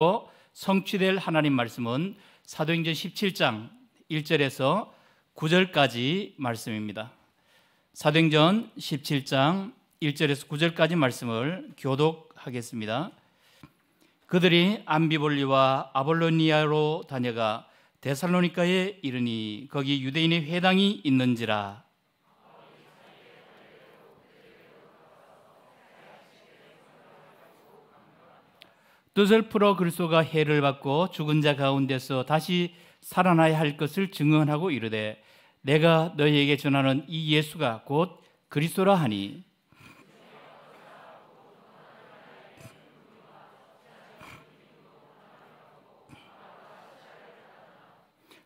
어? 성취될 하나님 말씀은 사도행전 17장 1절에서 9절까지 말씀입니다. 사도행전 17장 1절에서 9절까지 말씀을 교독하겠습니다. 그들이 암비볼리와 아볼로니아로 다녀가 데살로니카에 이르니 거기 유대인의 회당이 있는지라 뜻을 풀어 그리스도가 해를 받고 죽은 자 가운데서 다시 살아나야 할 것을 증언하고 이르되 내가 너희에게 전하는 이 예수가 곧 그리스도라 하니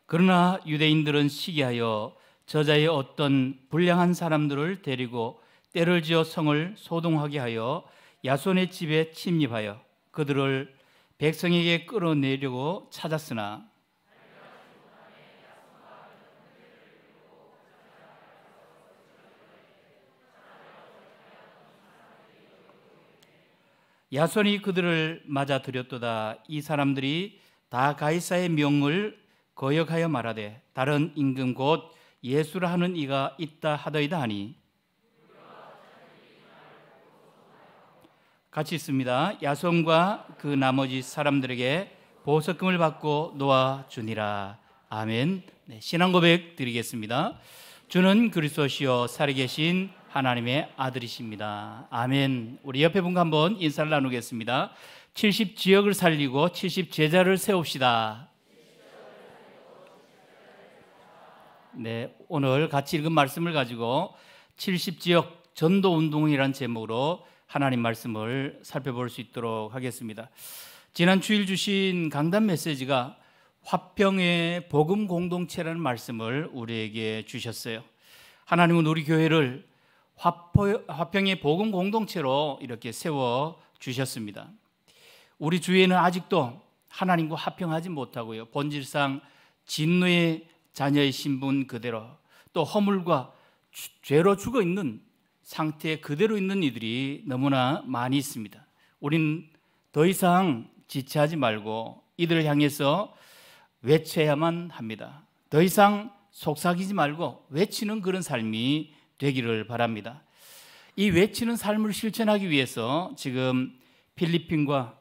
그러나 유대인들은 시기하여 저자의 어떤 불량한 사람들을 데리고 때를 지어 성을 소동하게 하여 야손의 집에 침입하여 그들을 백성에게 끌어내려고 찾았으나 야손이 그들을 맞아들였도다 이 사람들이 다 가이사의 명을 거역하여 말하되 다른 임금 곧 예수라 하는 이가 있다 하더이다 하니 같이 있습니다. 야손과 그 나머지 사람들에게 보석금을 받고 놓아 주니라. 아멘. 네, 신앙 고백 드리겠습니다. 주는 그리스도시요 살아계신 하나님의 아들이십니다. 아멘. 우리 옆에 분과 한번 인사를 나누겠습니다. 70 지역을 살리고 70 제자를 세웁시다. 네, 오늘 같이 읽은 말씀을 가지고 70 지역 전도 운동이란 제목으로 하나님 말씀을 살펴볼 수 있도록 하겠습니다. 지난 주일 주신 강단 메시지가 화평의 복음 공동체라는 말씀을 우리에게 주셨어요. 하나님은 우리 교회를 화포, 화평의 복음 공동체로 이렇게 세워 주셨습니다. 우리 주위에는 아직도 하나님과 화평하지 못하고요. 본질상 진노의 자녀이신 분 그대로 또 허물과 죄로 죽어 있는 상태 그대로 있는 이들이 너무나 많이 있습니다. 우린 더 이상 지체하지 말고 이들을 향해서 외쳐야만 합니다. 더 이상 속삭이지 말고 외치는 그런 삶이 되기를 바랍니다. 이 외치는 삶을 실천하기 위해서 지금 필리핀과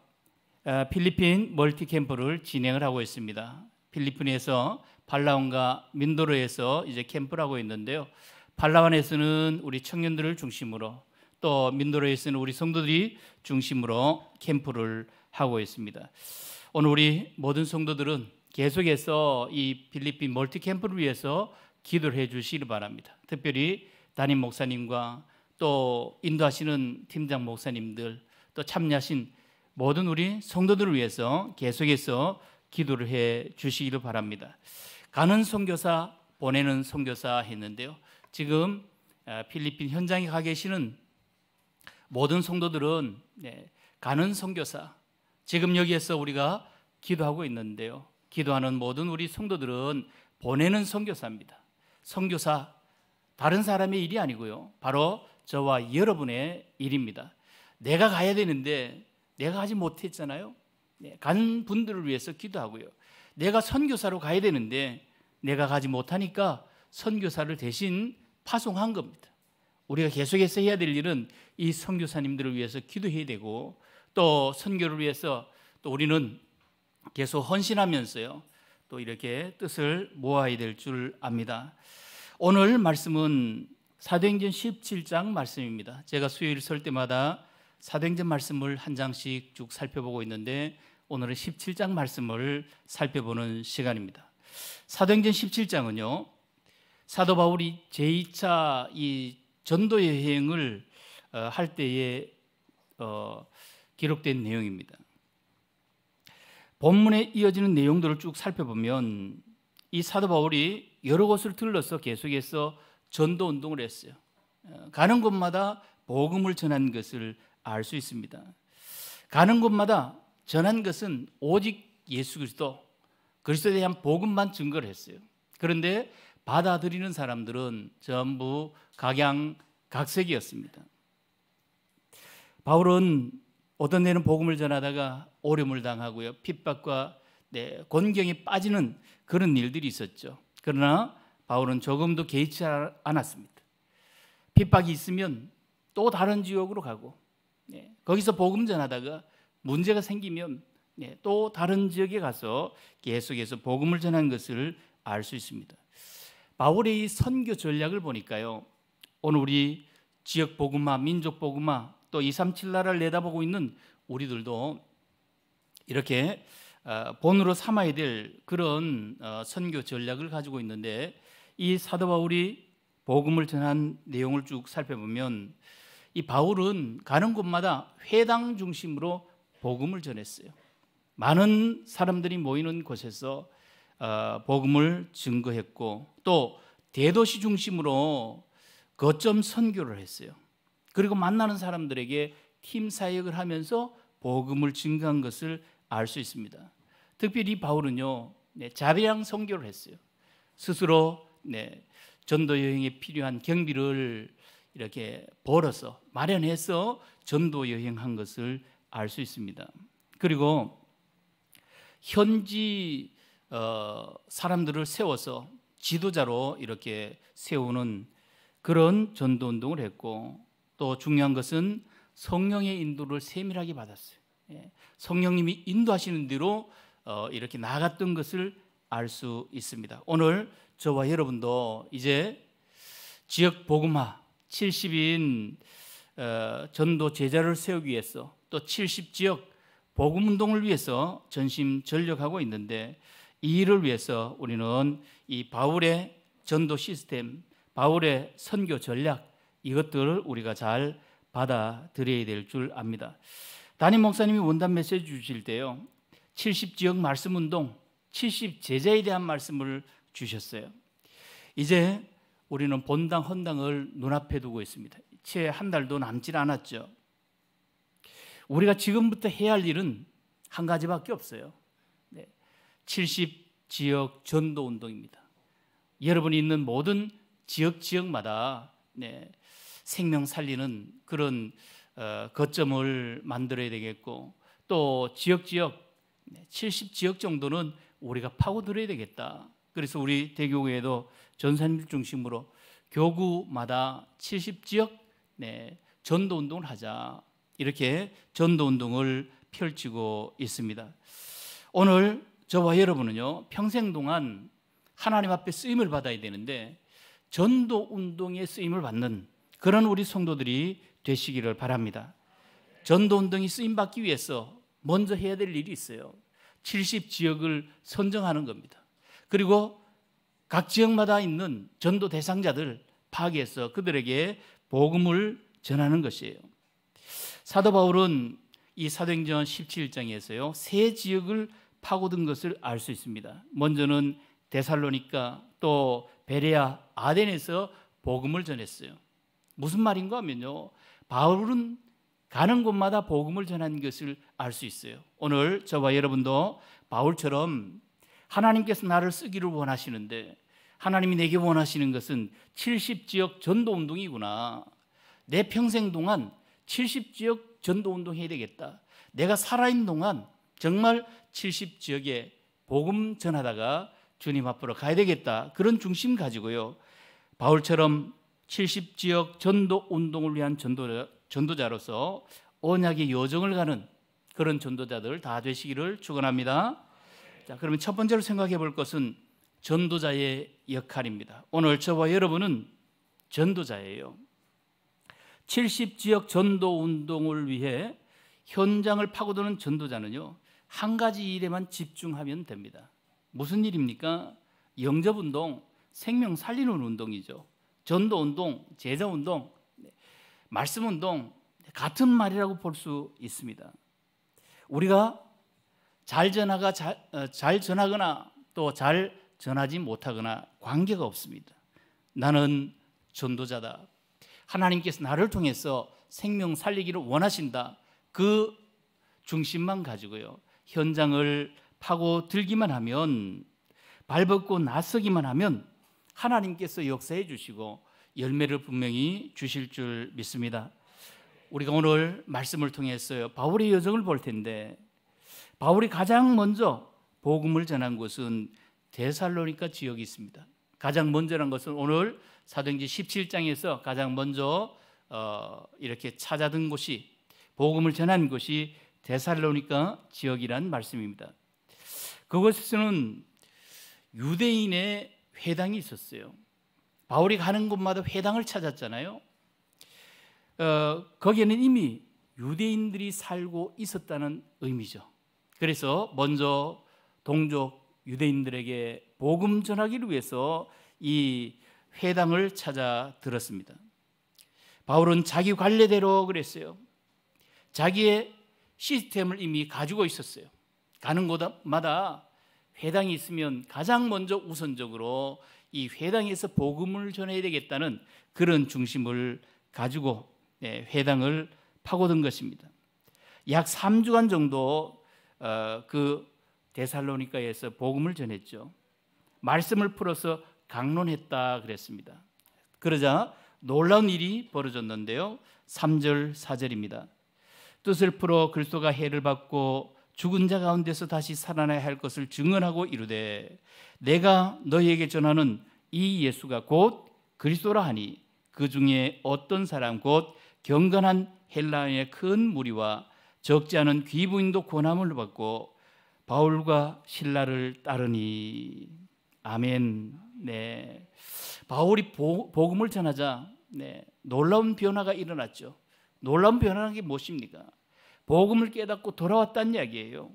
아, 필리핀 멀티 캠프를 진행을 하고 있습니다. 필리핀에서 발라온과 민도르에서 이제 캠프를 하고 있는데요. 발라완에서는 우리 청년들을 중심으로 또 민도로에서는 우리 성도들이 중심으로 캠프를 하고 있습니다. 오늘 우리 모든 성도들은 계속해서 이 필리핀 멀티 캠프를 위해서 기도를 해 주시기 바랍니다. 특별히 담임 목사님과 또 인도하시는 팀장 목사님들 또 참여하신 모든 우리 성도들을 위해서 계속해서 기도를 해주시기 바랍니다. 가는 선교사 보내는 선교사 했는데요. 지금 필리핀 현장에 가 계시는 모든 성도들은 네, 가는 선교사 지금 여기에서 우리가 기도하고 있는데요. 기도하는 모든 우리 성도들은 보내는 선교사입니다. 선교사 다른 사람의 일이 아니고요. 바로 저와 여러분의 일입니다. 내가 가야 되는데 내가 하지 못했잖아요. 네, 간 분들을 위해서 기도하고요. 내가 선교사로 가야 되는데 내가 가지 못하니까 선교사를 대신 파송한 겁니다. 우리가 계속해서 해야 될 일은 이 선교사님들을 위해서 기도해야 되고 또 선교를 위해서 또 우리는 계속 헌신하면서요. 또 이렇게 뜻을 모아야 될 줄 압니다. 오늘 말씀은 사도행전 17장 말씀입니다. 제가 수요일 설 때마다 사도행전 말씀을 한 장씩 쭉 살펴보고 있는데 오늘은 17장 말씀을 살펴보는 시간입니다. 사도행전 17장은요. 사도 바울이 제2차 이 전도 여행을 어, 할 때에 어, 기록된 내용입니다. 본문에 이어지는 내용들을 쭉 살펴보면 이 사도 바울이 여러 곳을 들러서 계속해서 전도 운동을 했어요. 어, 가는 곳마다 복음을 전한 것을 알 수 있습니다. 가는 곳마다 전한 것은 오직 예수 그리스도 그리스도에 대한 복음만 증거를 했어요. 그런데 받아들이는 사람들은 전부 각양각색이었습니다. 바울은 어떤 데는 복음을 전하다가 오렴을 당하고요. 핍박과 네, 곤경에 빠지는 그런 일들이 있었죠. 그러나 바울은 조금도 개의치 않았습니다. 핍박이 있으면 또 다른 지역으로 가고 네, 거기서 복음 전하다가 문제가 생기면 네, 또 다른 지역에 가서 계속해서 복음을 전한 것을 알 수 있습니다. 바울의 선교 전략을 보니까요. 오늘 우리 지역 복음화, 민족 복음화 또237 나라를 내다보고 있는 우리들도 이렇게 어, 본으로 삼아야 될 그런 어, 선교 전략을 가지고 있는데 이 사도 바울이 복음을 전한 내용을 쭉 살펴보면 이 바울은 가는 곳마다 회당 중심으로 복음을 전했어요. 많은 사람들이 모이는 곳에서 어, 복음을 증거했고 또 대도시 중심으로 거점 선교를 했어요. 그리고 만나는 사람들에게 팀 사역을 하면서 복음을 증거한 것을 알 수 있습니다. 특별히 바울은요 네, 자비랑 선교를 했어요. 스스로 네, 전도 여행에 필요한 경비를 이렇게 벌어서 마련해서 전도 여행한 것을 알 수 있습니다. 그리고 현지 어, 사람들을 세워서 지도자로 이렇게 세우는 그런 전도 운동을 했고 또 중요한 것은 성령의 인도를 세밀하게 받았어요. 예. 성령님이 인도하시는 대로 어, 이렇게 나갔던 것을 알 수 있습니다. 오늘 저와 여러분도 이제 지역 복음화 70인 어, 전도 제자를 세우기 위해서 또 70 지역 복음 운동을 위해서 전심 전력하고 있는데 이 일을 위해서 우리는 이 바울의 전도 시스템, 바울의 선교 전략 이것들을 우리가 잘 받아들여야 될 줄 압니다. 담임 목사님이 원단 메시지 주실 때요. 70지역 말씀 운동, 70 제자에 대한 말씀을 주셨어요. 이제 우리는 본당 헌당을 눈앞에 두고 있습니다. 채 한 달도 남질 않았죠. 우리가 지금부터 해야 할 일은 한 가지밖에 없어요. 70 지역 전도 운동입니다. 여러분이 있는 모든 지역 지역마다 네, 생명 살리는 그런 어, 거점을 만들어야 되겠고 또 지역 지역 70 지역 정도는 우리가 파고들어야 되겠다. 그래서 우리 대교회에도 전산일 중심으로 교구마다 70 지역 네, 전도 운동을 하자 이렇게 전도 운동을 펼치고 있습니다. 오늘 저와 여러분은요, 평생 동안 하나님 앞에 쓰임을 받아야 되는데, 전도 운동에 쓰임을 받는 그런 우리 성도들이 되시기를 바랍니다. 전도 운동이 쓰임 받기 위해서 먼저 해야 될 일이 있어요. 70 지역을 선정하는 겁니다. 그리고 각 지역마다 있는 전도 대상자들 파악해서 그들에게 복음을 전하는 것이에요. 사도 바울은 이 사도행전 17장에서요. 세 지역을 파고든 것을 알 수 있습니다. 먼저는 데살로니까 또 베레아 아덴에서 복음을 전했어요. 무슨 말인가 하면요. 바울은 가는 곳마다 복음을 전한 것을 알 수 있어요. 오늘 저와 여러분도 바울처럼 하나님께서 나를 쓰기를 원하시는데 하나님이 내게 원하시는 것은 70지역 전도 운동이구나. 내 평생 동안 70지역 전도 운동 해야 되겠다. 내가 살아있는 동안 정말 70지역에 복음 전하다가 주님 앞으로 가야 되겠다. 그런 중심 가지고요. 바울처럼 70지역 전도 운동을 위한 전도자, 전도자로서 언약의 여정을 가는 그런 전도자들 다 되시기를 축원합니다. 자, 그러면 첫 번째로 생각해 볼 것은 전도자의 역할입니다. 오늘 저와 여러분은 전도자예요. 70지역 전도 운동을 위해 현장을 파고드는 전도자는요. 한 가지 일에만 집중하면 됩니다. 무슨 일입니까? 영접 운동, 생명 살리는 운동이죠. 전도 운동, 제자 운동, 말씀 운동 같은 말이라고 볼 수 있습니다. 우리가 잘 전하가 잘, 어, 잘 전하거나 또 잘 전하지 못하거나 관계가 없습니다. 나는 전도자다. 하나님께서 나를 통해서 생명 살리기를 원하신다. 그 중심만 가지고요. 현장을 파고 들기만 하면 발벗고 나서기만 하면 하나님께서 역사해 주시고 열매를 분명히 주실 줄 믿습니다. 우리가 오늘 말씀을 통해서 바울의 여정을 볼 텐데 바울이 가장 먼저 복음을 전한 곳은 대살로니카 지역이 있습니다. 가장 먼저란 것은 오늘 사도행전 17장에서 가장 먼저 어, 이렇게 찾아든 곳이 복음을 전한 곳이 데살로니가 지역이란 말씀입니다. 그곳에서는 유대인의 회당이 있었어요. 바울이 가는 곳마다 회당을 찾았잖아요. 어, 거기에는 이미 유대인들이 살고 있었다는 의미죠. 그래서 먼저 동족 유대인들에게 복음 전하기를 위해서 이 회당을 찾아 들었습니다. 바울은 자기 관례대로 그랬어요. 자기의 시스템을 이미 가지고 있었어요. 가는 곳마다 회당이 있으면 가장 먼저 우선적으로 이 회당에서 복음을 전해야 되겠다는 그런 중심을 가지고 예, 회당을 파고든 것입니다. 약 3주간 정도 어, 그 데살로니카에서 복음을 전했죠. 말씀을 풀어서 강론했다 그랬습니다. 그러자 놀라운 일이 벌어졌는데요. 3절 4절입니다. 뜻을 풀어 그리스도가 해를 받고 죽은 자 가운데서 다시 살아나야 할 것을 증언하고 이르되 내가 너희에게 전하는 이 예수가 곧 그리스도라 하니 그 중에 어떤 사람 곧 경건한 헬라의큰 무리와 적지 않은 귀부인도 고난을 받고 바울과 신라를 따르니 아멘. 네. 바울이 보, 복음을 전하자 네. 놀라운 변화가 일어났죠. 놀라운 변화라는 게 무엇입니까? 복음을 깨닫고 돌아왔다는 이야기예요.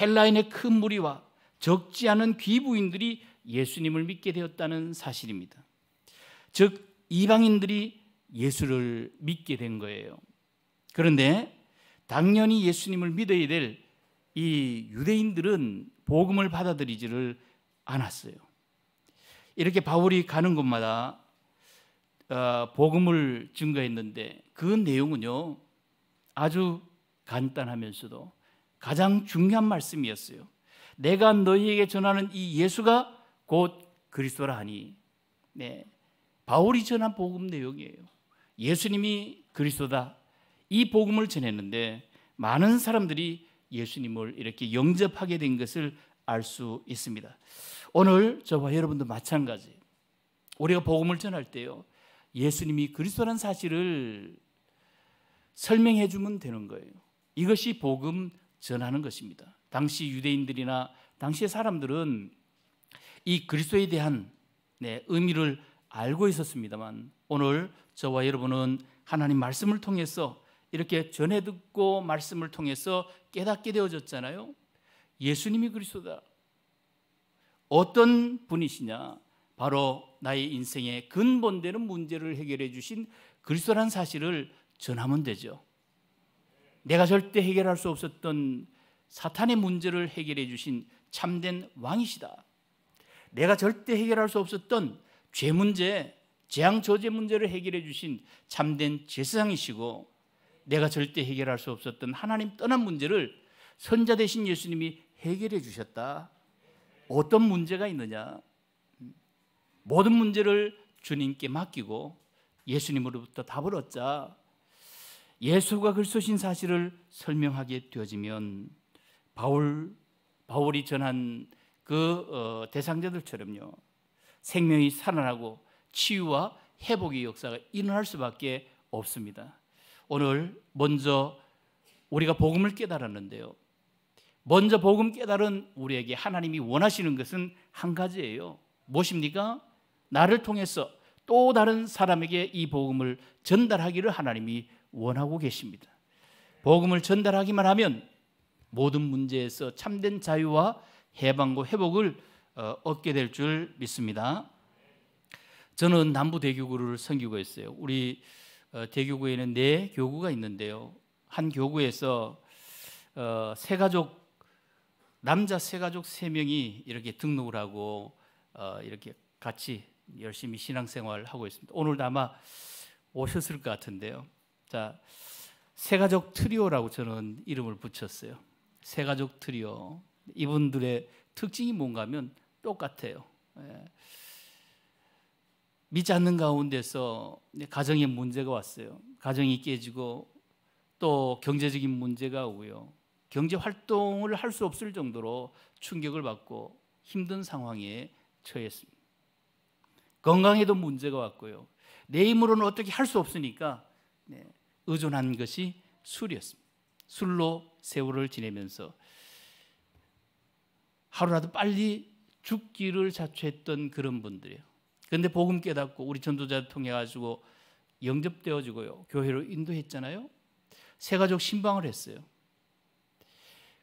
헬라인의 큰 무리와 적지 않은 귀부인들이 예수님을 믿게 되었다는 사실입니다. 즉 이방인들이 예수를 믿게 된 거예요. 그런데 당연히 예수님을 믿어야 될 이 유대인들은 복음을 받아들이지를 않았어요. 이렇게 바울이 가는 곳마다 어, 복음을 증거했는데 그 내용은요 아주 간단하면서도 가장 중요한 말씀이었어요. 내가 너희에게 전하는 이 예수가 곧 그리스도라 하니 네. 바울이 전한 복음 내용이에요. 예수님이 그리스도다. 이 복음을 전했는데 많은 사람들이 예수님을 이렇게 영접하게 된 것을 알 수 있습니다. 오늘 저와 여러분도 마찬가지. 우리가 복음을 전할 때요. 예수님이 그리스도라는 사실을 설명해 주면 되는 거예요. 이것이 복음 전하는 것입니다. 당시 유대인들이나 당시의 사람들은 이 그리스도에 대한 네, 의미를 알고 있었습니다만 오늘 저와 여러분은 하나님 말씀을 통해서 이렇게 전해 듣고 말씀을 통해서 깨닫게 되어졌잖아요. 예수님이 그리스도다. 어떤 분이시냐? 바로 나의 인생의 근본되는 문제를 해결해 주신 그리스도란 사실을 전하면 되죠. 내가 절대 해결할 수 없었던 사탄의 문제를 해결해 주신 참된 왕이시다. 내가 절대 해결할 수 없었던 죄 문제, 재앙 저죄 문제를 해결해 주신 참된 제사장이시고 내가 절대 해결할 수 없었던 하나님 떠난 문제를 선자 되신 예수님이 해결해 주셨다. 어떤 문제가 있느냐? 모든 문제를 주님께 맡기고 예수님으로부터 답을 얻자 예수가 글쓰신 사실을 설명하게 되어지면 바울 바울이 전한 그 어, 대상자들처럼요 생명이 살아나고 치유와 회복의 역사가 일어날 수밖에 없습니다. 오늘 먼저 우리가 복음을 깨달았는데요. 먼저 복음 깨달은 우리에게 하나님이 원하시는 것은 한 가지예요. 무엇입니까? 나를 통해서 또 다른 사람에게 이 복음을 전달하기를 하나님이 원하고 계십니다. 복음을 전달하기만 하면 모든 문제에서 참된 자유와 해방과 회복을 어, 얻게 될 줄 믿습니다. 저는 남부 대교구를 섬기고 있어요. 우리 어, 대교구에는 네 교구가 있는데요. 한 교구에서 어, 세 가족 남자 세 가족 세 명이 이렇게 등록을 하고 이렇게 같이 열심히 신앙생활 하고 있습니다. 오늘도 아마 오셨을 것 같은데요. 자, 세가족 트리오라고 저는 이름을 붙였어요. 세가족 트리오. 이분들의 특징이 뭔가면 똑같아요. 예. 믿지 않는 가운데서 가정에 문제가 왔어요. 가정이 깨지고 또 경제적인 문제가 오고요. 경제 활동을 할 수 없을 정도로 충격을 받고 힘든 상황에 처했습니다. 건강에도 문제가 왔고요. 내 힘으로는 어떻게 할 수 없으니까 네, 의존한 것이 술이었습니다. 술로 세월을 지내면서 하루라도 빨리 죽기를 자초했던 그런 분들이에요. 그런데 복음 깨닫고 우리 전도자 통해 가지고 영접되어지고요. 교회로 인도했잖아요. 세가족 신방을 했어요.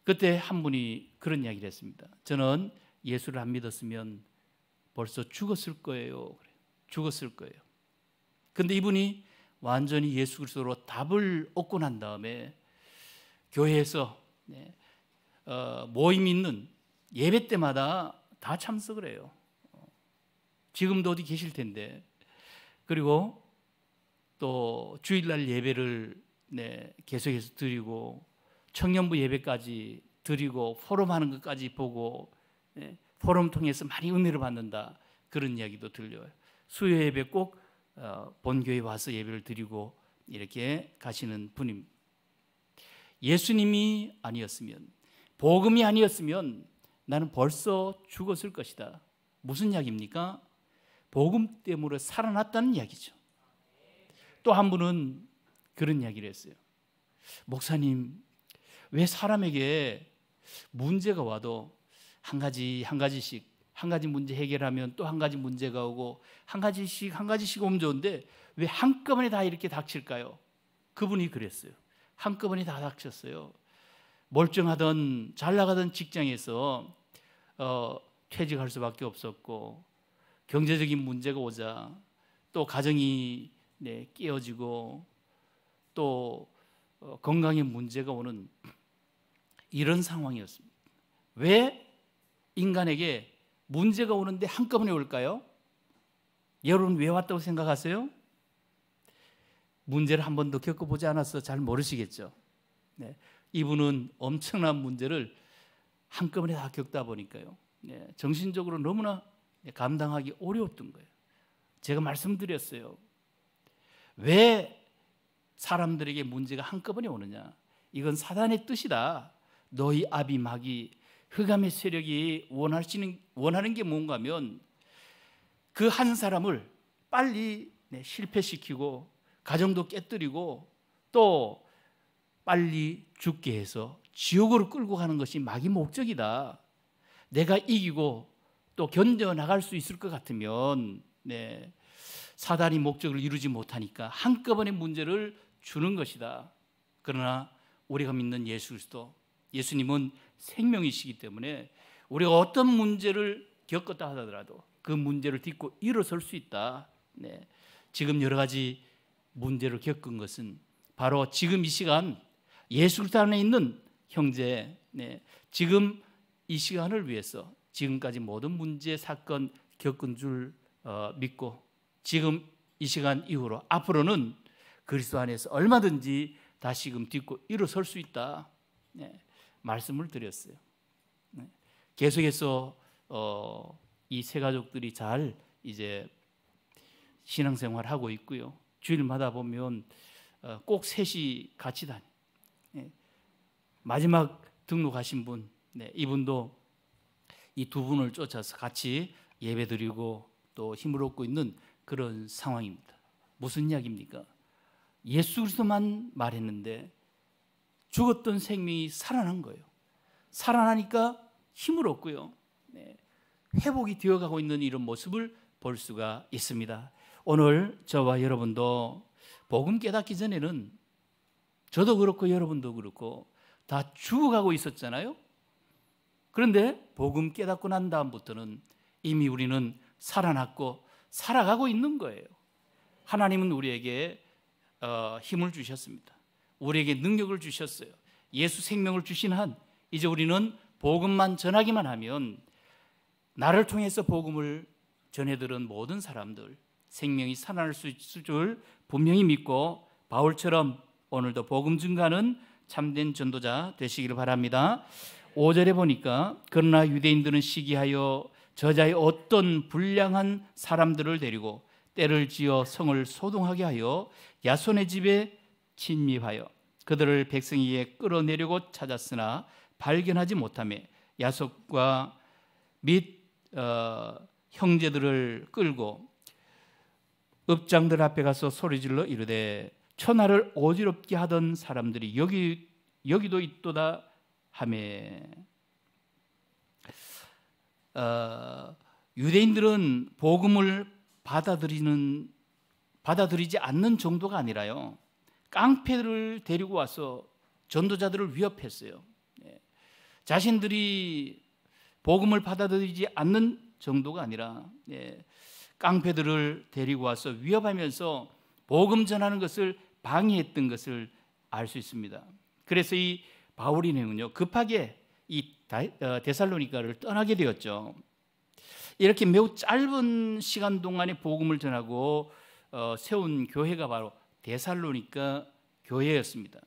그때 한 분이 그런 이야기를 했습니다. 저는 예수를 안 믿었으면 벌써 죽었을 거예요. 죽었을 거예요. 근데 이분이 완전히 예수 그리스도로 답을 얻고 난 다음에 교회에서 네, 어, 모임 있는 예배 때마다 다 참석을 해요. 지금도 어디 계실 텐데 그리고 또 주일날 예배를 네, 계속해서 드리고 청년부 예배까지 드리고 포럼하는 것까지 보고 네, 포럼 통해서 많이 은혜를 받는다 그런 이야기도 들려요. 수요 예배 꼭 어, 본교회 와서 예배를 드리고 이렇게 가시는 분임 예수님이 아니었으면 복음이 아니었으면 나는 벌써 죽었을 것이다. 무슨 이야기입니까? 복음 때문에 살아났다는 이야기죠. 또 한 분은 그런 이야기를 했어요. 목사님, 왜 사람에게 문제가 와도 한 가지 한 가지씩 한 가지 문제 해결하면 또 한 가지 문제가 오고 한 가지씩 한 가지씩 오면 좋은데 왜 한꺼번에 다 이렇게 닥칠까요? 그분이 그랬어요. 한꺼번에 다 닥쳤어요. 멀쩡하던 잘 나가던 직장에서 어, 퇴직할 수밖에 없었고 경제적인 문제가 오자 또 가정이 네, 깨어지고 또 어, 건강에 문제가 오는 이런 상황이었습니다. 왜 인간에게 문제가 오는데 한꺼번에 올까요? 여러분 왜 왔다고 생각하세요? 문제를 한 번도 겪어보지 않아서 잘 모르시겠죠. 네. 이분은 엄청난 문제를 한꺼번에 다 겪다 보니까요. 네. 정신적으로 너무나 감당하기 어려웠던 거예요. 제가 말씀드렸어요. 왜 사람들에게 문제가 한꺼번에 오느냐? 이건 사단의 뜻이다. 너희 아비막이 흑암의 세력이 원할 수는 원하는 게 뭔가 하면 그 한 사람을 빨리 네, 실패시키고 가정도 깨뜨리고 또 빨리 죽게 해서 지옥으로 끌고 가는 것이 마귀 목적이다. 내가 이기고 또 견뎌나갈 수 있을 것 같으면 네, 사단이 목적을 이루지 못하니까 한꺼번에 문제를 주는 것이다. 그러나 우리가 믿는 예수 그리스도 예수님은 생명이시기 때문에 우리가 어떤 문제를 겪었다 하더라도 그 문제를 딛고 일어설 수 있다. 네. 지금 여러 가지 문제를 겪은 것은 바로 지금 이 시간 예수 그리스도 안에 있는 형제, 네. 지금 이 시간을 위해서 지금까지 모든 문제 사건 겪은 줄 어, 믿고 지금 이 시간 이후로 앞으로는 그리스도 안에서 얼마든지 다시금 딛고 일어설 수 있다. 네. 말씀을 드렸어요. 네. 계속해서 어, 이세 가족들이 잘 이제 신앙생활 하고 있고요. 주일마다 보면 어, 꼭 셋이 같이 다니. 예. 네. 마지막 등록하신 분, 네, 이분도 이 두 분을 쫓아서 같이 예배드리고 또 힘을 얻고 있는 그런 상황입니다. 무슨 이야기입니까? 예수 그리스도만 말했는데 죽었던 생명이 살아난 거예요. 살아나니까 힘을 얻고요. 네. 회복이 되어가고 있는 이런 모습을 볼 수가 있습니다. 오늘 저와 여러분도 복음 깨닫기 전에는 저도 그렇고 여러분도 그렇고 다 죽어가고 있었잖아요. 그런데 복음 깨닫고 난 다음부터는 이미 우리는 살아났고 살아가고 있는 거예요. 하나님은 우리에게 어, 힘을 주셨습니다. 우리에게 능력을 주셨어요. 예수 생명을 주신 한 이제 우리는 복음만 전하기만 하면 나를 통해서 복음을 전해 들은 모든 사람들 생명이 살아날 수 있을 줄 분명히 믿고 바울처럼 오늘도 복음 증가는 참된 전도자 되시기를 바랍니다. 5절에 보니까 그러나 유대인들은 시기하여 저자의 어떤 불량한 사람들을 데리고 때를 지어 성을 소동하게 하여 야손의 집에 침입하여 그들을 백성에게 끌어내려고 찾았으나 발견하지 못하며 야속과 및 어, 형제들을 끌고 읍장들 앞에 가서 소리질러 이르되 천하를 어지럽게 하던 사람들이 여기 여기도 있도다 하매 어, 유대인들은 복음을 받아들이는 받아들이지 않는 정도가 아니라요. 깡패들을 데리고 와서 전도자들을 위협했어요. 예. 자신들이 복음을 받아들이지 않는 정도가 아니라 예. 깡패들을 데리고 와서 위협하면서 복음 전하는 것을 방해했던 것을 알 수 있습니다. 그래서 이 바울이는요 급하게 이 어, 데살로니카를 떠나게 되었죠. 이렇게 매우 짧은 시간 동안에 복음을 전하고 어, 세운 교회가 바로 데살로니가 교회였습니다.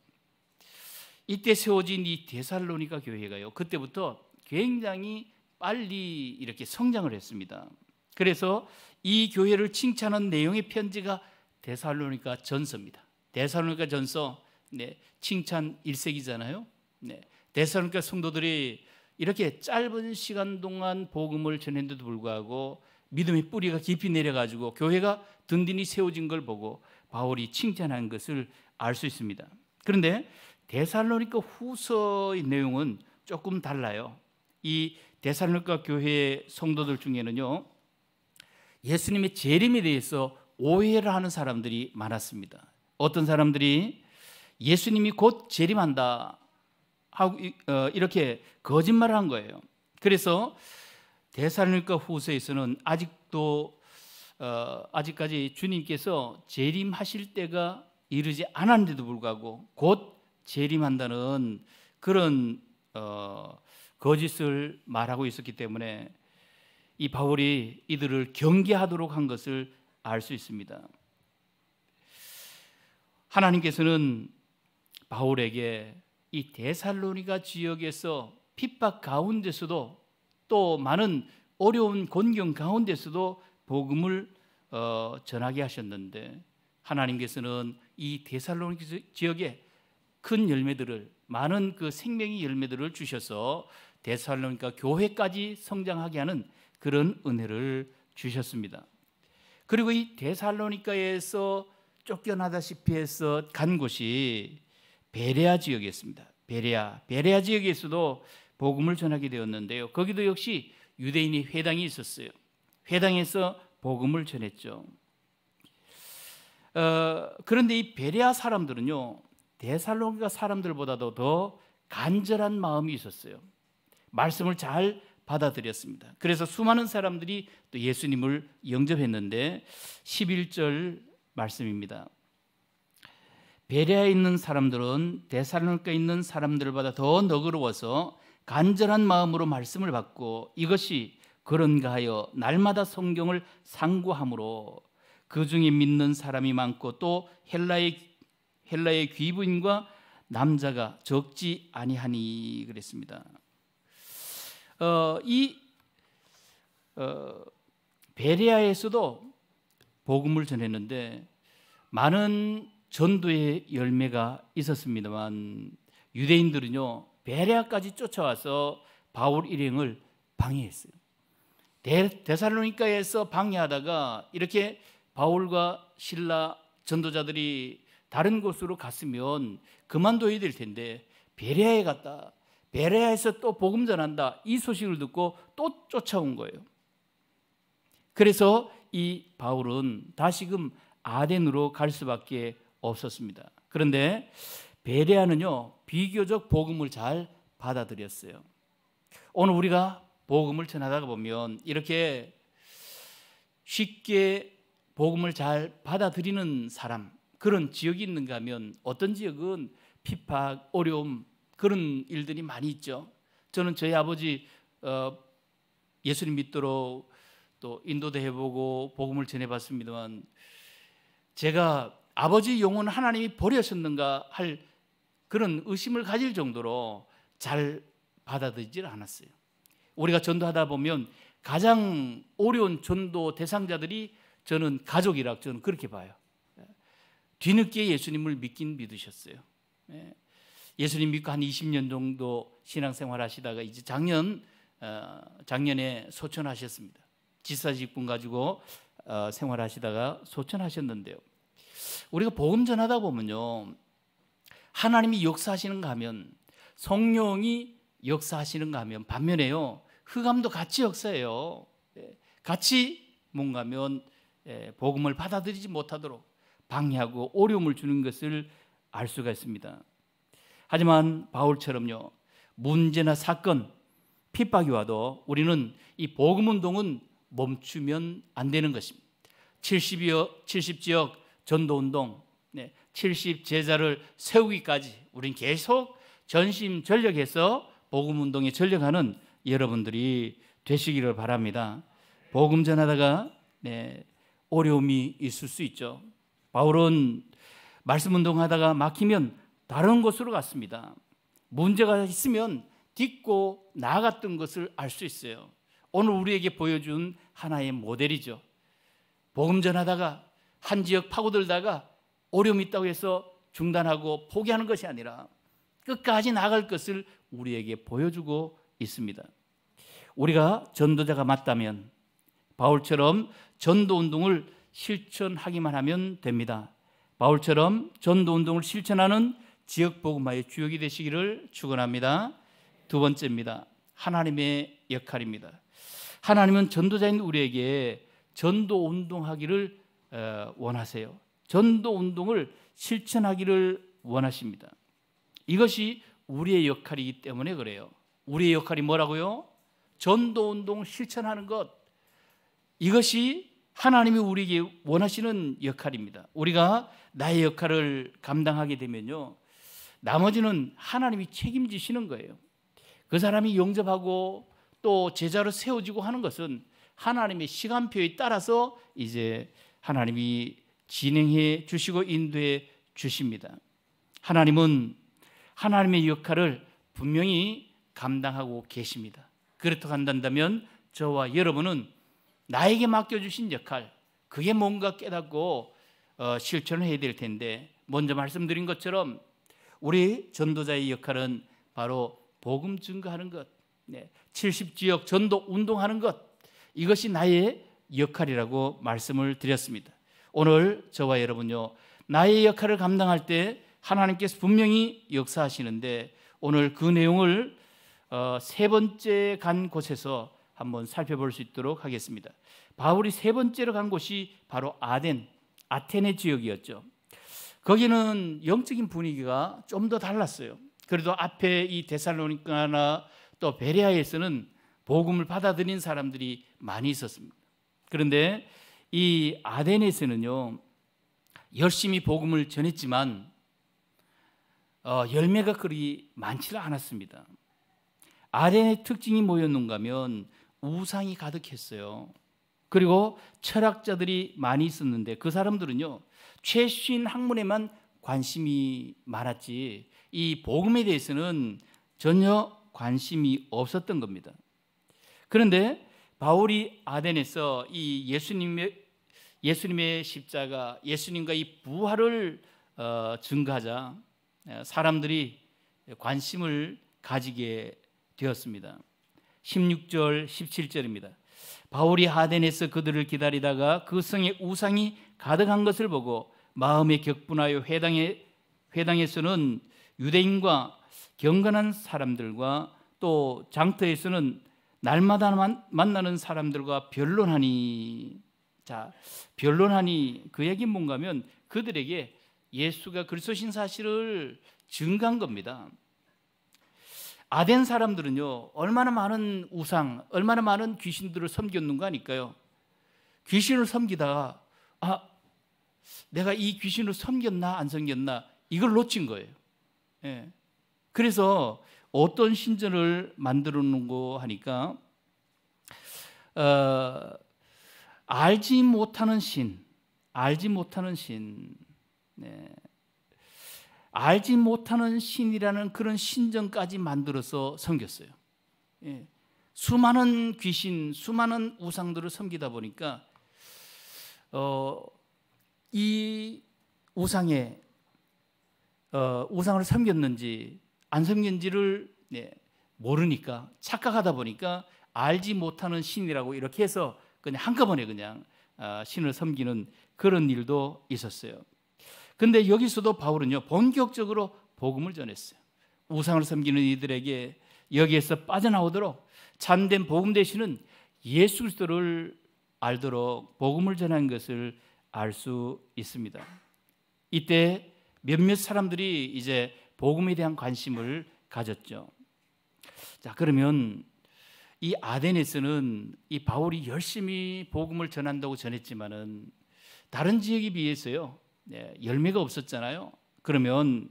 이때 세워진 이 데살로니가 교회가요. 그때부터 굉장히 빨리 이렇게 성장을 했습니다. 그래서 이 교회를 칭찬한 내용의 편지가 데살로니가 전서입니다. 데살로니가 전서 네, 칭찬 1세기잖아요. 네. 데살로니가 성도들이 이렇게 짧은 시간 동안 복음을 전했는데도 불구하고 믿음의 뿌리가 깊이 내려가지고 교회가 든든히 세워진 걸 보고 바울이 칭찬한 것을 알 수 있습니다. 그런데 데살로니가 후서의 내용은 조금 달라요. 이 데살로니가 교회의 성도들 중에는요. 예수님의 재림에 대해서 오해를 하는 사람들이 많았습니다. 어떤 사람들이 예수님이 곧 재림한다 하고 어, 이렇게 거짓말을 한 거예요. 그래서 데살로니가 후서에서는 아직도 어, 아직까지 주님께서 재림하실 때가 이르지 않았는데도 불구하고 곧 재림한다는 그런 어, 거짓을 말하고 있었기 때문에 이 바울이 이들을 경계하도록 한 것을 알 수 있습니다. 하나님께서는 바울에게 이 데살로니가 지역에서 핍박 가운데서도 또 많은 어려운 곤경 가운데서도 복음을 어, 전하게 하셨는데 하나님께서는 이대살로니가 지역에 큰 열매들을 많은 그 생명의 열매들을 주셔서 대살로니카 교회까지 성장하게 하는 그런 은혜를 주셨습니다. 그리고 이대살로니카에서 쫓겨나다시피 해서 간 곳이 베레아 지역이었습니다. 베레아, 베레아 지역에서도 복음을 전하게 되었는데요. 거기도 역시 유대인의 회당이 있었어요. 회당에서 복음을 전했죠. 어, 그런데 이 베레아 사람들은요 데살로니가 사람들보다도 더 간절한 마음이 있었어요. 말씀을 잘 받아들였습니다. 그래서 수많은 사람들이 또 예수님을 영접했는데 11절 말씀입니다. 베레아에 있는 사람들은 데살로니가 있는 사람들보다 더 너그러워서 간절한 마음으로 말씀을 받고 이것이 그런가 하여 날마다 성경을 상고함으로 그 중에 믿는 사람이 많고 또 헬라의 헬라의 귀부인과 남자가 적지 아니하니 그랬습니다. 어, 이 어, 베레아에서도 복음을 전했는데 많은 전도의 열매가 있었습니다만 유대인들은요 베레아까지 쫓아와서 바울 일행을 방해했어요. 대살로니카에서 방해하다가 이렇게 바울과 신라 전도자들이 다른 곳으로 갔으면 그만둬야 될 텐데 베레아에 갔다. 베레아에서 또 복음 전한다. 이 소식을 듣고 또 쫓아온 거예요. 그래서 이 바울은 다시금 아덴으로 갈 수밖에 없었습니다. 그런데 베레아는요 비교적 복음을 잘 받아들였어요. 오늘 우리가 복음을 전하다가 보면 이렇게 쉽게 복음을 잘 받아들이는 사람 그런 지역이 있는가 하면 어떤 지역은 핍박, 어려움 그런 일들이 많이 있죠. 저는 저희 아버지 어, 예수님 믿도록 또 인도도 해보고 복음을 전해봤습니다만 제가 아버지 영혼 하나님이 버렸었는가 할 그런 의심을 가질 정도로 잘 받아들이질 않았어요. 우리가 전도하다 보면 가장 어려운 전도 대상자들이 저는 가족이라 저는 그렇게 봐요. 뒤늦게 예수님을 믿긴 믿으셨어요. 예. 예수님 믿고 한 20년 정도 신앙생활 하시다가 이제 작년 어, 작년에 소천하셨습니다. 지사 직분 가지고 어, 생활하시다가 소천하셨는데요. 우리가 복음 전하다 보면요. 하나님이 역사하시는가 하면 성령이 역사하시는가 하면 반면에요 흑암도 같이 역사해요. 예, 같이 뭔가 면 예, 복음을 받아들이지 못하도록 방해하고 어려움을 주는 것을 알 수가 있습니다. 하지만 바울처럼요 문제나 사건, 핍박이 와도 우리는 이 복음 운동은 멈추면 안 되는 것입니다. 70여 70 지역 전도 운동, 70 제자를 세우기까지 우린 계속 전심 전력해서 복음 운동에 전력하는 여러분들이 되시기를 바랍니다. 복음 전하다가 네, 어려움이 있을 수 있죠. 바울은 말씀 운동하다가 막히면 다른 곳으로 갔습니다. 문제가 있으면 딛고 나갔던 것을 알 수 있어요. 오늘 우리에게 보여준 하나의 모델이죠. 복음 전하다가 한 지역 파고들다가 어려움이 있다고 해서 중단하고 포기하는 것이 아니라 끝까지 나갈 것을 우리에게 보여주고 있습니다. 우리가 전도자가 맞다면 바울처럼 전도 운동을 실천하기만 하면 됩니다. 바울처럼 전도 운동을 실천하는 지역 복음화의 주역이 되시기를 축원합니다. 두 번째입니다. 하나님의 역할입니다. 하나님은 전도자인 우리에게 전도 운동하기를 어, 원하세요. 전도 운동을 실천하기를 원하십니다. 이것이 우리의 역할이기 때문에 그래요. 우리의 역할이 뭐라고요? 전도 운동 실천하는 것. 이것이 하나님이 우리에게 원하시는 역할입니다. 우리가 나의 역할을 감당하게 되면요. 나머지는 하나님이 책임지시는 거예요. 그 사람이 영접하고 또 제자로 세워지고 하는 것은 하나님의 시간표에 따라서 이제 하나님이 진행해 주시고 인도해 주십니다. 하나님은 하나님의 역할을 분명히 감당하고 계십니다. 그렇다고 한다면 저와 여러분은 나에게 맡겨주신 역할, 그게 뭔가 깨닫고 어, 실천을 해야 될 텐데 먼저 말씀드린 것처럼 우리 전도자의 역할은 바로 복음 증거하는 것, 네, 70지역 전도 운동하는 것 이것이 나의 역할이라고 말씀을 드렸습니다. 오늘 저와 여러분요 나의 역할을 감당할 때 하나님께서 분명히 역사하시는데 오늘 그 내용을 어, 세 번째 간 곳에서 한번 살펴볼 수 있도록 하겠습니다. 바울이 세 번째로 간 곳이 바로 아덴, 아테네 지역이었죠. 거기는 영적인 분위기가 좀 더 달랐어요. 그래도 앞에 이 데살로니카나 또 베레아에서는 복음을 받아들인 사람들이 많이 있었습니다. 그런데 이 아덴에서는요 열심히 복음을 전했지만 어, 열매가 그리 많지는 않았습니다. 아렌의 특징이 뭐였는가 하면 우상이 가득했어요. 그리고 철학자들이 많이 있었는데 그 사람들은요. 최신 학문에만 관심이 많았지 이 복음에 대해서는 전혀 관심이 없었던 겁니다. 그런데 바울이 아덴에서 이 예수님의 예수님의 십자가, 예수님과 이 부활을 어, 증가하자 사람들이 관심을 가지게 되었습니다. 16절, 17절입니다. 바울이 하덴에서 그들을 기다리다가 그성의 우상이 가득한 것을 보고 마음에 격분하여 회당에 회당에서는 유대인과 경건한 사람들과 또 장터에서는 날마다 만나는 사람들과 변론하니 자 변론하니 그 얘기는 뭔가면 그들에게 예수가 그리스도신 사실을 증가한 겁니다. 아덴 사람들은요 얼마나 많은 우상, 얼마나 많은 귀신들을 섬겼는가 하니까요 귀신을 섬기다가 아 내가 이 귀신을 섬겼나 안 섬겼나 이걸 놓친 거예요. 예. 그래서 어떤 신전을 만들어 놓고 하니까 어, 알지 못하는 신, 알지 못하는 신 네. 알지 못하는 신이라는 그런 신전까지 만들어서 섬겼어요. 예. 수많은 귀신, 수많은 우상들을 섬기다 보니까 어, 이 우상에 어, 우상을 섬겼는지 안 섬겼는지를 예, 네, 모르니까 착각하다 보니까 알지 못하는 신이라고 이렇게 해서 그냥 한꺼번에 그냥 아, 신을 섬기는 그런 일도 있었어요. 근데 여기서도 바울은요 본격적으로 복음을 전했어요. 우상을 섬기는 이들에게 여기에서 빠져나오도록 참된 복음 대신은 예수 그리스도를 알도록 복음을 전한 것을 알 수 있습니다. 이때 몇몇 사람들이 이제 복음에 대한 관심을 가졌죠. 자, 그러면 이 아덴에서는 이 바울이 열심히 복음을 전한다고 전했지만은 다른 지역에 비해서요. 예, 열매가 없었잖아요. 그러면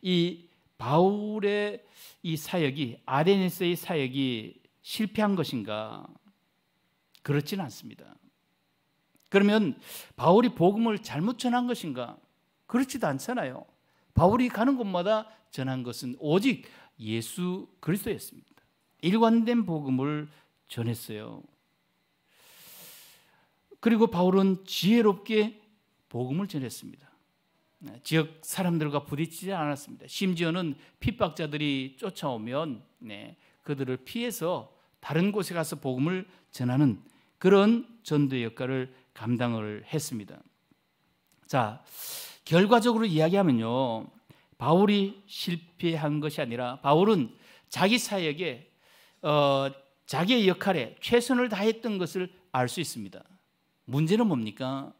이 바울의 이 사역이 아레네스의 사역이 실패한 것인가? 그렇지는 않습니다. 그러면 바울이 복음을 잘못 전한 것인가? 그렇지도 않잖아요. 바울이 가는 곳마다 전한 것은 오직 예수 그리스도였습니다. 일관된 복음을 전했어요. 그리고 바울은 지혜롭게 복음을 전했습니다. 네, 지역 사람들과 부딪히지 않았습니다. 심지어는 핍박자들이 쫓아오면 네, 그들을 피해서 다른 곳에 가서 복음을 전하는 그런 전도의 역할을 감당을 했습니다. 자, 결과적으로 이야기하면요. 바울이 실패한 것이 아니라 바울은 자기 사역에 어, 자기의 역할에 최선을 다했던 것을 알 수 있습니다. 문제는 뭡니까?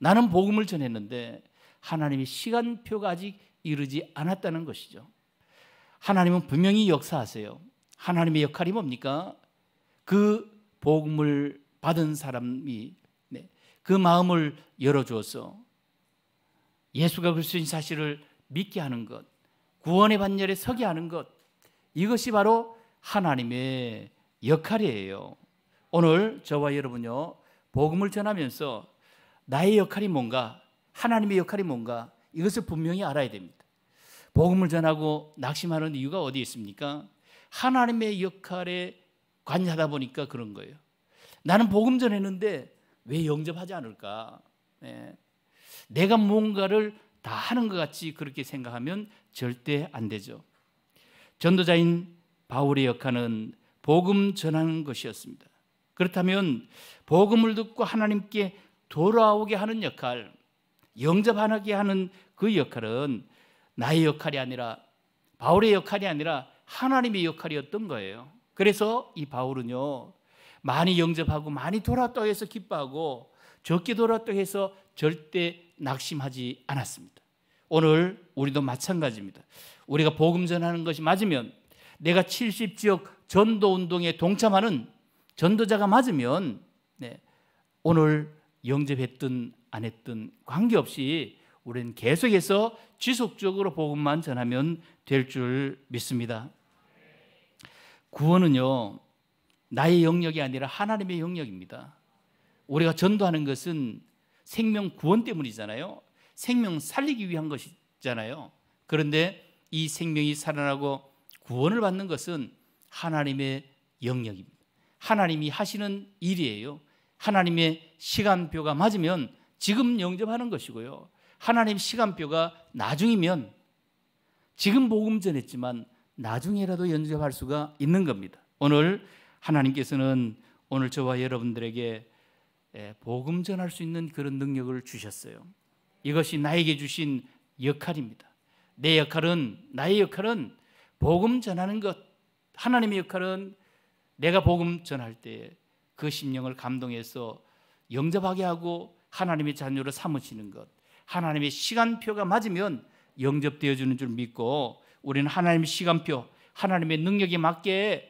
나는 복음을 전했는데 하나님의 시간표가 아직 이르지 않았다는 것이죠. 하나님은 분명히 역사하세요. 하나님의 역할이 뭡니까? 그 복음을 받은 사람이 네, 그 마음을 열어주어서 예수가 그리스도인 사실을 믿게 하는 것, 구원의 반열에 서게 하는 것, 이것이 바로 하나님의 역할이에요. 오늘 저와 여러분요 복음을 전하면서 나의 역할이 뭔가, 하나님의 역할이 뭔가 이것을 분명히 알아야 됩니다. 복음을 전하고 낙심하는 이유가 어디 있습니까? 하나님의 역할에 관여하다 보니까 그런 거예요. 나는 복음 전했는데 왜 영접하지 않을까? 네. 내가 뭔가를 다 하는 것 같이 그렇게 생각하면 절대 안 되죠. 전도자인 바울의 역할은 복음 전하는 것이었습니다. 그렇다면 복음을 듣고 하나님께 돌아오게 하는 역할, 영접하게 하는 그 역할은 나의 역할이 아니라 바울의 역할이 아니라 하나님의 역할이었던 거예요. 그래서 이 바울은요. 많이 영접하고 많이 돌아왔다 해서 기뻐하고 적게 돌아왔다 해서 절대 낙심하지 않았습니다. 오늘 우리도 마찬가지입니다. 우리가 복음 전하는 것이 맞으면 내가 70 지역 전도 운동에 동참하는 전도자가 맞으면 네, 오늘 영접했든 안 했든 관계없이 우리는 계속해서 지속적으로 복음만 전하면 될 줄 믿습니다. 구원은요, 나의 영역이 아니라 하나님의 영역입니다. 우리가 전도하는 것은 생명 구원 때문이잖아요. 생명 살리기 위한 것이잖아요. 그런데 이 생명이 살아나고 구원을 받는 것은 하나님의 영역입니다. 하나님이 하시는 일이에요. 하나님의 시간표가 맞으면 지금 영접하는 것이고요. 하나님 시간표가 나중이면 지금 복음 전했지만 나중에라도 영접할 수가 있는 겁니다. 오늘 하나님께서는 오늘 저와 여러분들에게 예, 복음 전할 수 있는 그런 능력을 주셨어요. 이것이 나에게 주신 역할입니다. 내 역할은 나의 역할은 복음 전하는 것, 하나님의 역할은 내가 복음 전할 때그 심령을 감동해서 영접하게 하고 하나님의 자녀로 삼으시는 것. 하나님의 시간표가 맞으면 영접되어 주는 줄 믿고 우리는 하나님의 시간표, 하나님의 능력에 맞게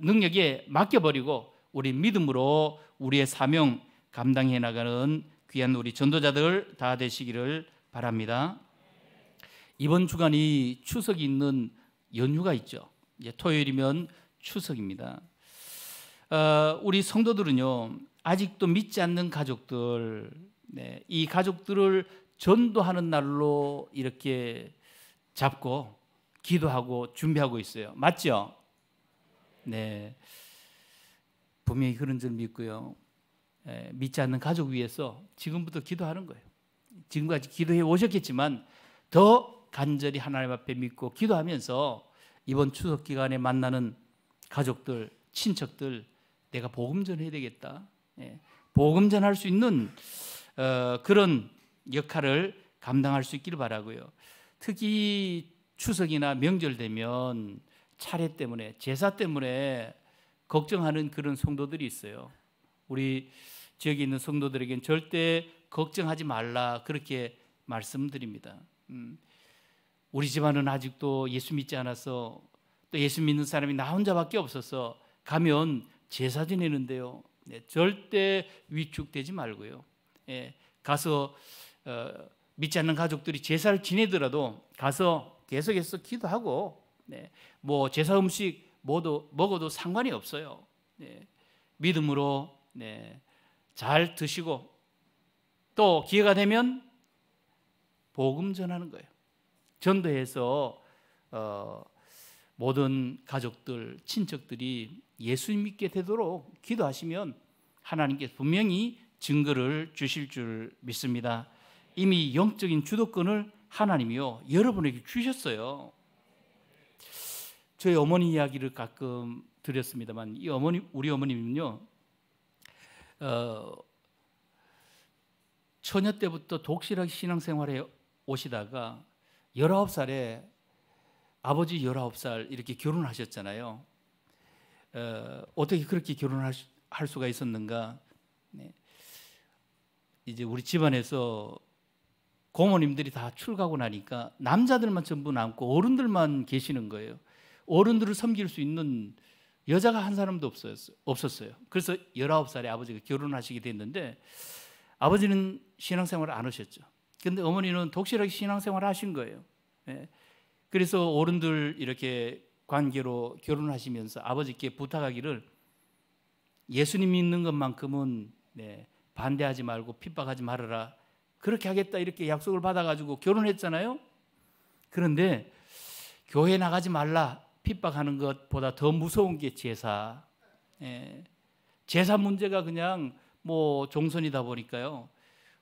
능력에 맡겨 버리고 우리 믿음으로 우리의 사명 감당해 나가는 귀한 우리 전도자들 다 되시기를 바랍니다. 이번 주간이 추석이 있는 연휴가 있죠. 이제 토요일이면 추석입니다. 어, 우리 성도들은요 아직도 믿지 않는 가족들 네, 이 가족들을 전도하는 날로 이렇게 잡고 기도하고 준비하고 있어요. 맞죠? 네. 분명히 그런 점 믿고요. 에, 예, 믿지 않는 가족 위해서 지금부터 기도하는 거예요. 지금까지 기도해 오셨겠지만 더 간절히 하나님 앞에 믿고 기도하면서 이번 추석 기간에 만나는 가족들, 친척들 내가 복음 전해야 되겠다. 예. 복음 전할 수 있는 어, 그런 역할을 감당할 수 있기를 바라고요. 특히 추석이나 명절 되면 차례 때문에 제사 때문에 걱정하는 그런 성도들이 있어요. 우리 지역에 있는 성도들에게는 절대 걱정하지 말라 그렇게 말씀드립니다. 음, 우리 집안은 아직도 예수 믿지 않아서 또 예수 믿는 사람이 나 혼자밖에 없어서 가면 제사 지내는데요. 네, 절대 위축되지 말고요. 예, 가서 어, 믿지 않는 가족들이 제사를 지내더라도 가서 계속해서 기도하고 네, 뭐 제사 음식 모두 먹어도 상관이 없어요. 네, 믿음으로 네, 잘 드시고 또 기회가 되면 복음 전하는 거예요. 전도해서 어, 모든 가족들, 친척들이 예수 믿게 되도록 기도하시면 하나님께서 분명히 증거를 주실 줄 믿습니다. 이미 영적인 주도권을 하나님이요 여러분에게 주셨어요. 저희 어머니 이야기를 가끔 드렸습니다만 이 어머니 우리 어머님은요 어, 처녀 때부터 독실하게 신앙생활에 오시다가 19살에 아버지 19살 이렇게 결혼하셨잖아요. 어, 어떻게 그렇게 결혼할 할 수가 있었는가? 네. 이제 우리 집안에서 고모님들이 다 출가고 나니까 남자들만 전부 남고 어른들만 계시는 거예요. 어른들을 섬길 수 있는 여자가 한 사람도 없었어요. 없었어요. 그래서 19살에 아버지가 결혼하시게 됐는데 아버지는 신앙생활을 안 하셨죠. 근데 어머니는 독실하게 신앙생활을 하신 거예요. 예. 그래서 어른들 이렇게 관계로 결혼하시면서 아버지께 부탁하기를 예수님 믿는 것만큼은 네, 반대하지 말고 핍박하지 말아라. 그렇게 하겠다 이렇게 약속을 받아가지고 결혼했잖아요. 그런데 교회 나가지 말라 핍박하는 것보다 더 무서운 게 제사. 예. 제사 문제가 그냥 뭐 종선이다 보니까요.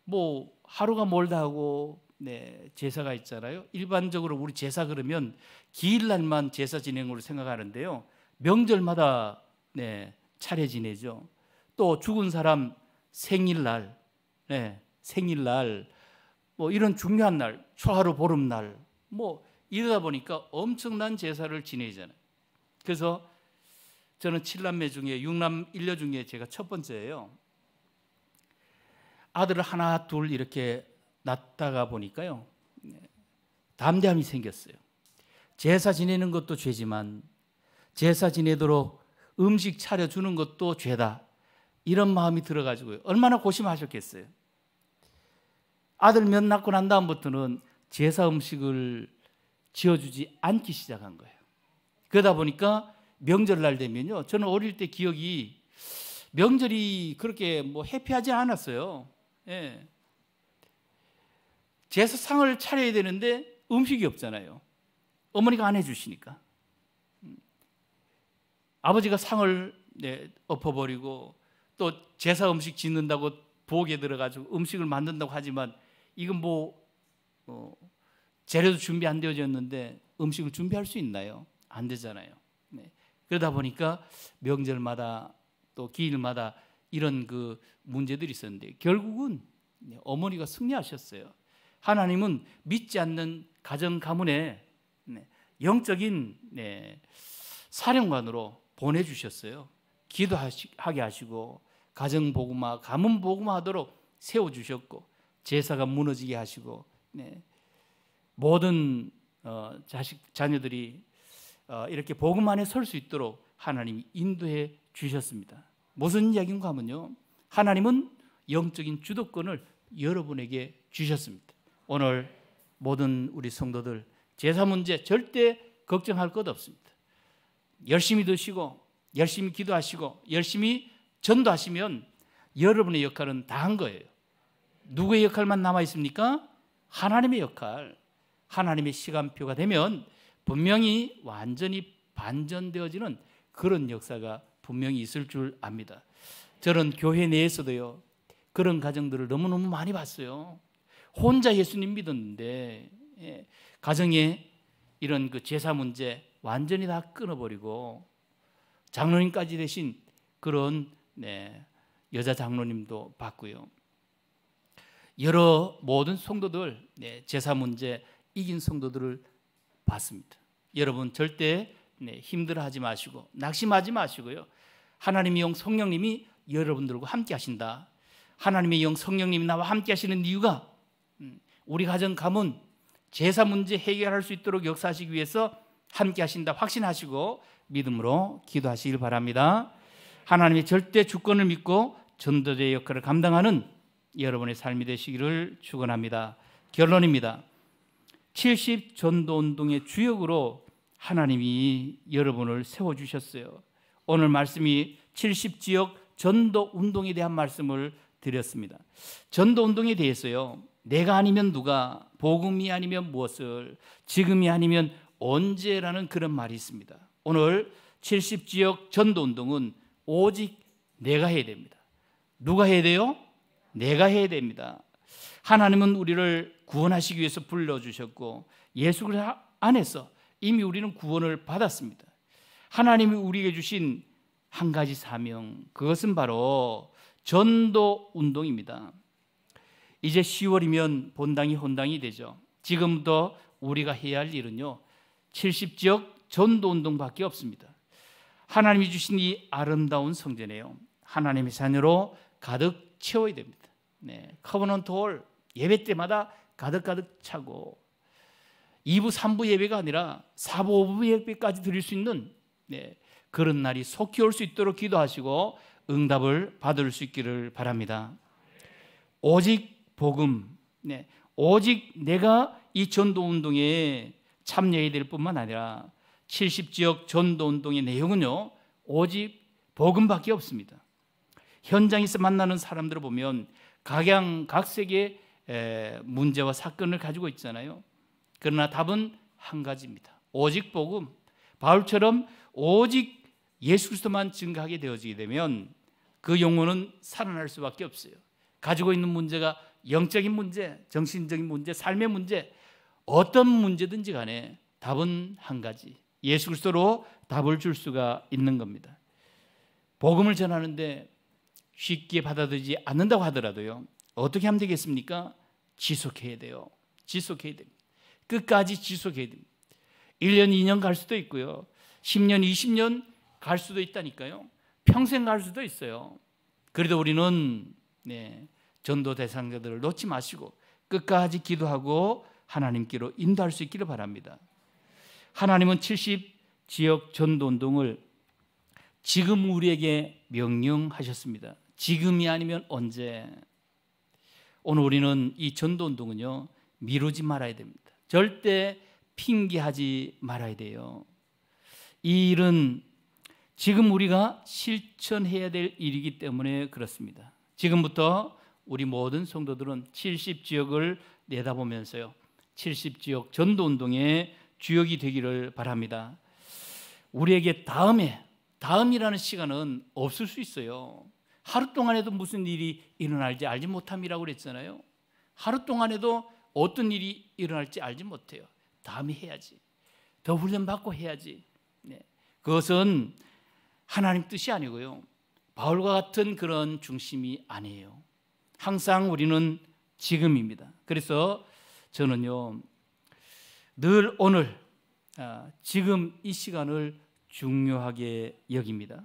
뭐 하루가 멀다 하고 네, 제사가 있잖아요. 일반적으로 우리 제사 그러면 기일 날만 제사 진행으로 생각하는데요. 명절마다 네, 차례 지내죠. 또 죽은 사람 생일날, 네, 생일날, 뭐 이런 중요한 날, 초하루 보름날, 뭐 이러다 보니까 엄청난 제사를 지내잖아요. 그래서 저는 7남매 중에 6남 1녀 중에 제가 첫 번째예요. 아들을 하나 둘 이렇게 났다가 보니까요. 네. 담대함이 생겼어요. 제사 지내는 것도 죄지만 제사 지내도록 음식 차려주는 것도 죄다. 이런 마음이 들어가지고요. 얼마나 고심하셨겠어요. 아들 몇 낳고 난 다음부터는 제사 음식을 지어주지 않기 시작한 거예요. 그러다 보니까 명절날 되면요. 저는 어릴 때 기억이 명절이 그렇게 뭐 해피하지 않았어요. 예. 제사상을 차려야 되는데 음식이 없잖아요. 어머니가 안 해주시니까. 음. 아버지가 상을 네, 엎어버리고 또 제사 음식 짓는다고 부엌에 들어가지고 음식을 만든다고 하지만 이건 뭐 어, 재료도 준비 안 되어졌는데 음식을 준비할 수 있나요? 안 되잖아요. 네. 그러다 보니까 명절마다 또 기일마다 이런 그 문제들이 있었는데 결국은 네, 어머니가 승리하셨어요. 하나님은 믿지 않는 가정 가문에 네, 영적인 네, 사령관으로 보내주셨어요. 기도하게 하시고 가정 복음화, 가문 복음화하도록 세워 주셨고 제사가 무너지게 하시고 네, 모든 어, 자식 자녀들이 어, 이렇게 복음 안에 설 수 있도록 하나님이 인도해 주셨습니다. 무슨 이야기인가 하면요. 하나님은 영적인 주도권을 여러분에게 주셨습니다. 오늘 모든 우리 성도들 제사 문제 절대 걱정할 것 없습니다. 열심히 드시고 열심히 기도하시고 열심히 전도하시면 여러분의 역할은 다 한 거예요. 누구의 역할만 남아 있습니까? 하나님의 역할. 하나님의 시간표가 되면 분명히 완전히 반전되어지는 그런 역사가 분명히 있을 줄 압니다. 저는 교회 내에서도요. 그런 가정들을 너무너무 많이 봤어요. 혼자 예수님 믿었는데 예, 가정에 이런 그 제사 문제 완전히 다 끊어버리고 장로님까지 되신 그런 네, 여자 장로님도 봤고요. 여러 모든 성도들 네, 제사 문제 이긴 성도들을 봤습니다. 여러분 절대 네, 힘들어하지 마시고 낙심하지 마시고요. 하나님의 영 성령님이 여러분들과 함께 하신다. 하나님의 영 성령님이 나와 함께 하시는 이유가 우리 가정 가문 제사 문제 해결할 수 있도록 역사하시기 위해서 함께 하신다 확신하시고 믿음으로 기도하시길 바랍니다. 하나님의 절대 주권을 믿고 전도자의 역할을 감당하는 여러분의 삶이 되시기를 축원합니다. 결론입니다. 70 전도 운동의 주역으로 하나님이 여러분을 세워 주셨어요. 오늘 말씀이 70 지역 전도 운동에 대한 말씀을 드렸습니다. 전도 운동에 대해서요. 내가 아니면 누가, 복음이 아니면 무엇을, 지금이 아니면 언제라는 그런 말이 있습니다. 오늘 70지역 전도운동은 오직 내가 해야 됩니다. 누가 해야 돼요? 내가 해야 됩니다. 하나님은 우리를 구원하시기 위해서 불러주셨고 예수 그리스도 안에서 이미 우리는 구원을 받았습니다. 하나님이 우리에게 주신 한 가지 사명 그것은 바로 전도 운동입니다. 이제 10월이면 본당이 혼당이 되죠. 지금부 우리가 해야 할 일은요. 70지역 전도 운동밖에 없습니다. 하나님이 주신 이 아름다운 성전에요. 하나님의 산으로 가득 채워야 됩니다. 네. 커버넌트 홀 예배 때마다 가득가득 차고 2부, 3부 예배가 아니라 4부, 5부 예배까지 드릴 수 있는 네, 그런 날이 속히 올 수 있도록 기도하시고 응답을 받을 수 있기를 바랍니다. 오직 복음, 네, 오직 내가 이 전도 운동에 참여해야 될 뿐만 아니라 70지역 전도 운동의 내용은요, 오직 복음밖에 없습니다. 현장에서 만나는 사람들을 보면 각양각색의 문제와 사건을 가지고 있잖아요. 그러나 답은 한 가지입니다. 오직 복음. 바울처럼 오직 예수 그리스도만 증가하게 되어지게 되면 그 영혼은 살아날 수밖에 없어요. 가지고 있는 문제가 영적인 문제, 정신적인 문제, 삶의 문제 어떤 문제든지 간에 답은 한 가지. 예수 그리스도로 답을 줄 수가 있는 겁니다. 복음을 전하는데 쉽게 받아들이지 않는다고 하더라도요. 어떻게 하면 되겠습니까? 지속해야 돼요. 지속해야 됩니다. 끝까지 지속해야 됩니다. 1년, 2년 갈 수도 있고요. 10년, 20년 갈 수도 있다니까요. 평생 갈 수도 있어요. 그래도 우리는 네, 전도 대상자들을 놓지 마시고 끝까지 기도하고 하나님께로 인도할 수 있기를 바랍니다. 하나님은 70 지역 전도 운동을 지금 우리에게 명령하셨습니다. 지금이 아니면 언제? 오늘 우리는 이 전도 운동은요 미루지 말아야 됩니다. 절대 핑계하지 말아야 돼요. 이 일은 지금 우리가 실천해야 될 일이기 때문에 그렇습니다. 지금부터 우리 모든 성도들은 70지역을 내다보면서요. 70지역 전도 운동의 주역이 되기를 바랍니다. 우리에게 다음에 다음이라는 시간은 없을 수 있어요. 하루 동안에도 무슨 일이 일어날지 알지 못함이라고 그랬잖아요. 하루 동안에도 어떤 일이 일어날지 알지 못해요. 다음에 해야지. 더 훈련받고 해야지. 네. 그것은 하나님 뜻이 아니고요. 바울과 같은 그런 중심이 아니에요. 항상 우리는 지금입니다. 그래서 저는요 늘 오늘 아, 지금 이 시간을 중요하게 여깁니다.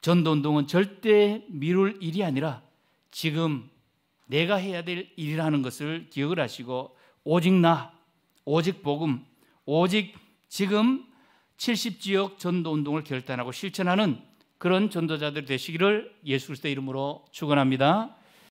전도 운동은 절대 미룰 일이 아니라 지금 내가 해야 될 일이라는 것을 기억을 하시고 오직 나, 오직 복음, 오직 지금 70지역 전도 운동을 결단하고 실천하는 그런 전도자들 되시기를 예수 그리스도의 이름으로 축원합니다.